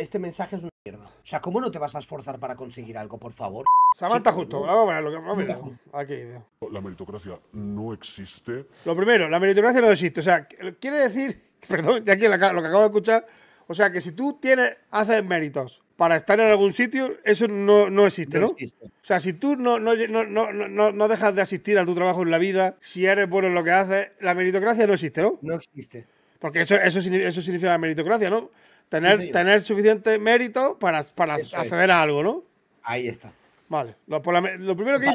este mensaje es una mierda. O sea, ¿cómo no te vas a esforzar para conseguir algo, por favor? Samantha Justo, vamos a ver lo que vamos a Aquí. La meritocracia no existe. Lo primero, la meritocracia no existe. O sea, quiere decir, perdón, ya aquí lo que acabo de escuchar, o sea, que si tú tienes, haces méritos para estar en algún sitio, eso no, no existe, ¿no? Existe. O sea, si tú no, no, no, dejas de asistir a tu trabajo en la vida, si eres bueno en lo que haces, la meritocracia no existe, ¿no? No existe. Porque eso, eso, eso significa la meritocracia, ¿no? Tener, suficiente mérito para, para acceder a algo, ¿no? Ahí está. Vale. Lo, primero que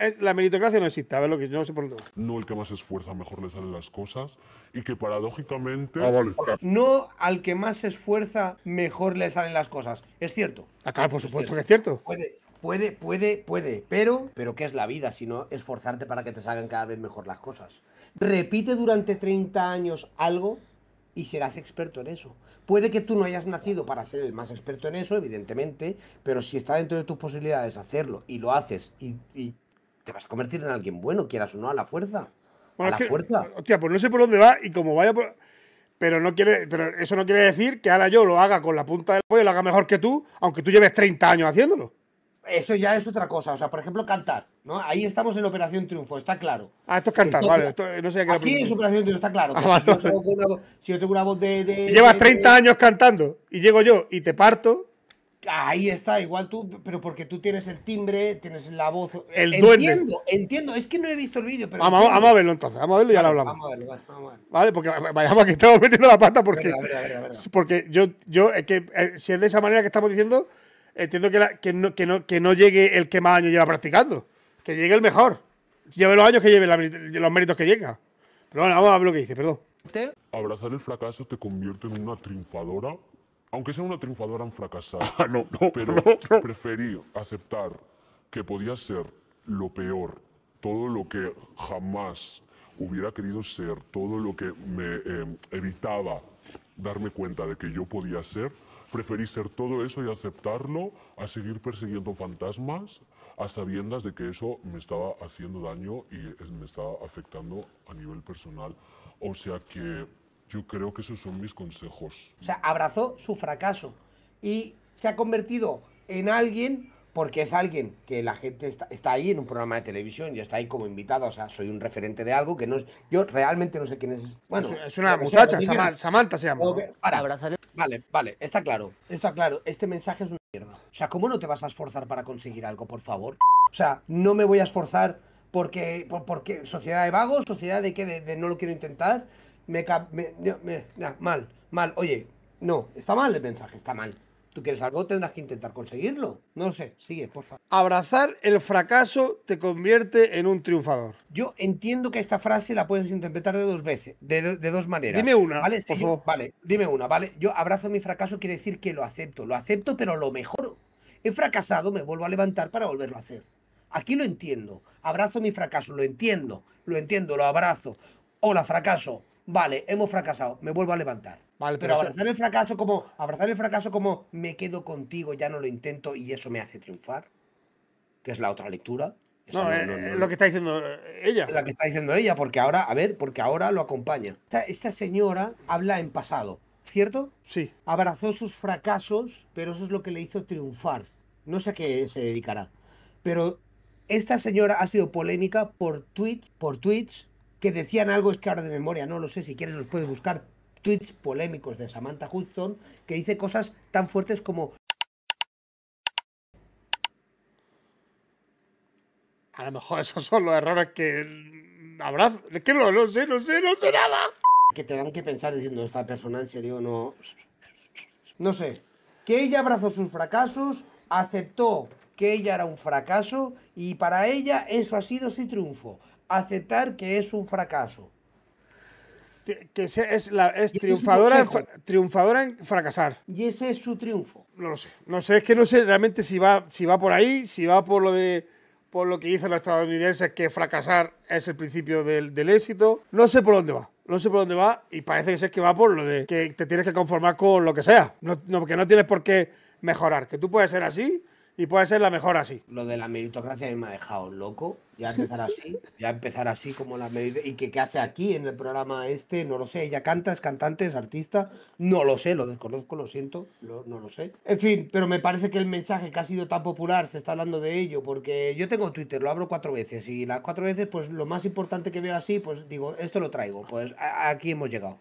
es la meritocracia no existe. A ver lo que no sé por No el que más se esfuerza mejor le salen las cosas y que paradójicamente. Ah, no al que más se esfuerza mejor le salen las cosas. Es cierto. acá ah, por supuesto que es cierto. Puede, puede, puede, puede. Pero, pero ¿qué es la vida si no esforzarte para que te salgan cada vez mejor las cosas? Repite durante 30 años algo y serás experto en eso. Puede que tú no hayas nacido para ser el más experto en eso, evidentemente, pero si está dentro de tus posibilidades hacerlo y lo haces y, te vas a convertir en alguien bueno, quieras o no, a la fuerza. a la fuerza. Hostia, pues no sé por dónde va y como vaya por... Pero, no quiere, pero eso no quiere decir que ahora yo lo haga con la punta del pollo, lo haga mejor que tú, aunque tú lleves 30 años haciéndolo. Eso ya es otra cosa. O sea, por ejemplo, cantar. ¿no? Ahí estamos en Operación Triunfo, está claro. Ah, esto es cantar, vale. Eh, no sé qué aquí es Operación Triunfo, está claro. Ah, si, yo tengo una voz de. llevas 30 años cantando y llego yo y te parto. Ahí está, igual tú, pero porque tú tienes el timbre, tienes la voz. El entiendo, duende. Entiendo, es que no he visto el vídeo, pero. Vamos, a verlo entonces, vamos a verlo y ya lo hablamos. Vamos a verlo, vamos a verlo. Vale, porque vayamos aquí, estamos metiendo la pata porque. porque yo, yo, es que eh, si es de esa manera que estamos diciendo, entiendo que, que, no, que, no, que no llegue el que más años lleva practicando, que llegue el mejor. Lleve los años que lleve, los méritos que llega. Pero bueno, vamos a ver lo que dice, perdón. Abrazar el fracaso te convierte en una triunfadora, aunque sea una triunfadora en fracasar. Ah, no, no, pero preferí aceptar que podía ser lo peor, todo lo que jamás hubiera querido ser, todo lo que me eh, evitaba darme cuenta de que yo podía ser preferí ser todo eso y aceptarlo a seguir persiguiendo fantasmas a sabiendas de que eso me estaba haciendo daño y me estaba afectando a nivel personal. O sea que yo creo que esos son mis consejos. O sea, abrazó su fracaso y se ha convertido en alguien porque es alguien que la gente está, ahí en un programa de televisión y está ahí como invitado, o sea, soy un referente de algo que no es, yo realmente no sé quién es. Bueno, es, una muchacha, Samantha, se llama. vale, vale, está claro, está claro, este mensaje es una mierda. O sea, ¿cómo no te vas a esforzar para conseguir algo, por favor? O sea, no me voy a esforzar porque, porque sociedad de vagos, sociedad de que de, no lo quiero intentar, me, mal, mal, oye, no, está mal el mensaje, está mal. Tú quieres algo, tendrás que intentar conseguirlo. No sé, sigue, por favor. Abrazar el fracaso te convierte en un triunfador. Yo entiendo que esta frase la puedes interpretar de dos veces, de, dos maneras. Dime una. ¿Vale? vale, dime una, ¿vale? Yo abrazo mi fracaso, quiere decir que lo acepto. Lo acepto, pero lo mejoro. He fracasado, me vuelvo a levantar para volverlo a hacer. Aquí lo entiendo. Abrazo mi fracaso, lo entiendo, lo entiendo, lo abrazo. Hola, fracaso vale, hemos fracasado, me vuelvo a levantar. Vale, pero, abrazar el fracaso como abrazar el fracaso como me quedo contigo, ya no lo intento y eso me hace triunfar, que es la otra lectura. No, es eh, lo que está diciendo eh, ella. La que está diciendo ella, porque ahora, a ver, porque ahora lo acompaña. Esta, esta, señora habla en pasado, ¿cierto? Sí. Abrazó sus fracasos, pero eso es lo que le hizo triunfar. No sé a qué se dedicará. Pero esta señora ha sido polémica por Twitch... por tweets que decían algo, es que ahora de memoria no lo sé, si quieres los puedes buscar, tweets polémicos de Samantha Hudson, que dice cosas tan fuertes como... A lo mejor esos son los errores que Abrazo... Es que no, no sé, no sé, no sé nada. Que te dan que pensar diciendo, esta persona en serio no... No sé. Que ella abrazó sus fracasos, aceptó que ella era un fracaso y para ella eso ha sido su triunfo aceptar que es un fracaso. Que es, la, triunfadora, en, triunfadora en fracasar. Y ese es su triunfo. No lo sé. No sé, es que no sé realmente si va, si va por ahí, si va por lo de por lo que dicen los estadounidenses que fracasar es el principio del, éxito. No sé por dónde va no sé por dónde va y parece que es que va por lo de que te tienes que conformar con lo que sea, no, no, que no tienes por qué mejorar, que tú puedes ser así y puede ser la mejor así. Lo de la meritocracia a me ha dejado loco. Ya empezar así, ya empezar así como la medidas ¿Y que qué hace aquí en el programa este? No lo sé. Ella canta, es cantante, es artista. No lo sé, lo desconozco, lo siento, no lo sé. En fin, pero me parece que el mensaje que ha sido tan popular se está hablando de ello, porque yo tengo Twitter, lo abro cuatro veces y las cuatro veces, pues lo más importante que veo así, pues digo, esto lo traigo. Pues aquí hemos llegado.